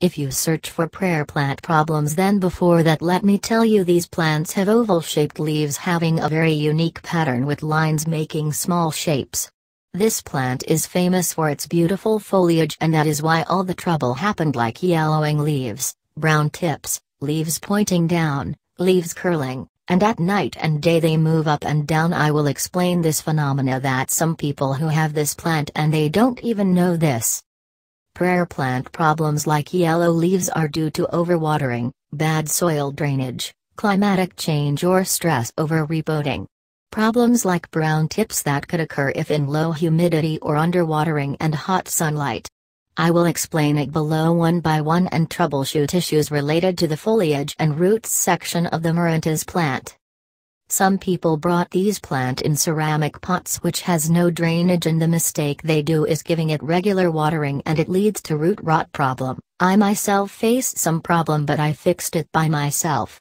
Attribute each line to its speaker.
Speaker 1: If you search for prayer plant problems then before that let me tell you these plants have oval-shaped leaves having a very unique pattern with lines making small shapes. This plant is famous for its beautiful foliage and that is why all the trouble happened like yellowing leaves, brown tips, leaves pointing down, leaves curling, and at night and day they move up and down I will explain this phenomena that some people who have this plant and they don't even know this prayer plant problems like yellow leaves are due to overwatering, bad soil drainage, climatic change or stress over repotting. Problems like brown tips that could occur if in low humidity or underwatering and hot sunlight. I will explain it below one by one and troubleshoot issues related to the foliage and roots section of the Marantas plant. Some people brought these plant in ceramic pots which has no drainage and the mistake they do is giving it regular watering and it leads to root rot problem. I myself faced some problem but I fixed it by myself.